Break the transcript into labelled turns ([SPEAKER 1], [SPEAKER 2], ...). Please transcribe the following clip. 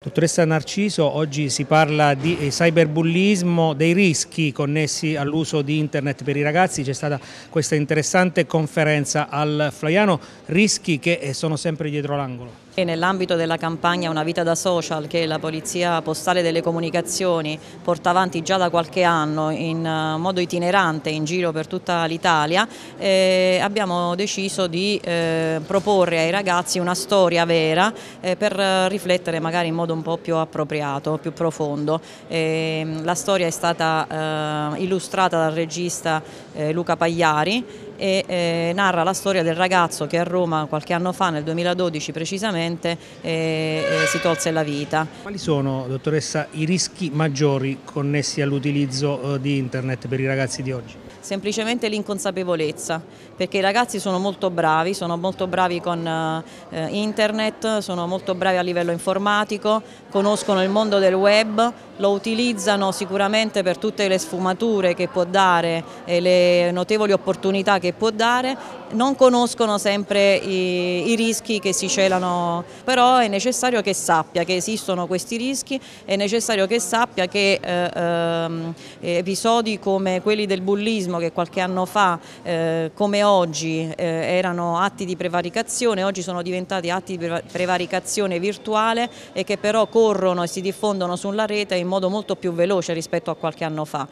[SPEAKER 1] Dottoressa Narciso, oggi si parla di eh, cyberbullismo, dei rischi connessi all'uso di internet per i ragazzi, c'è stata questa interessante conferenza al Flaiano, rischi che eh, sono sempre dietro l'angolo.
[SPEAKER 2] Nell'ambito della campagna Una vita da social che la Polizia Postale delle Comunicazioni porta avanti già da qualche anno in eh, modo itinerante in giro per tutta l'Italia, eh, abbiamo deciso di eh, proporre ai ragazzi una storia vera eh, per riflettere magari in modo un po' più appropriato, più profondo. Ehm, la storia è stata eh, illustrata dal regista eh, Luca Pagliari e eh, narra la storia del ragazzo che a Roma qualche anno fa, nel 2012 precisamente, eh, eh, si tolse la vita.
[SPEAKER 1] Quali sono, dottoressa, i rischi maggiori connessi all'utilizzo eh, di internet per i ragazzi di oggi?
[SPEAKER 2] Semplicemente l'inconsapevolezza, perché i ragazzi sono molto bravi, sono molto bravi con eh, internet, sono molto bravi a livello informatico, conoscono il mondo del web, lo utilizzano sicuramente per tutte le sfumature che può dare e eh, le notevoli opportunità che che può dare, non conoscono sempre i, i, rischi che si celano, però è necessario che sappia che esistono questi rischi, è necessario che sappia che eh, eh, episodi come quelli del bullismo che qualche anno fa, eh, come oggi, eh, erano atti di prevaricazione, oggi sono diventati atti di prevaricazione virtuale e che però corrono e si diffondono sulla rete in modo molto più veloce rispetto a qualche anno fa.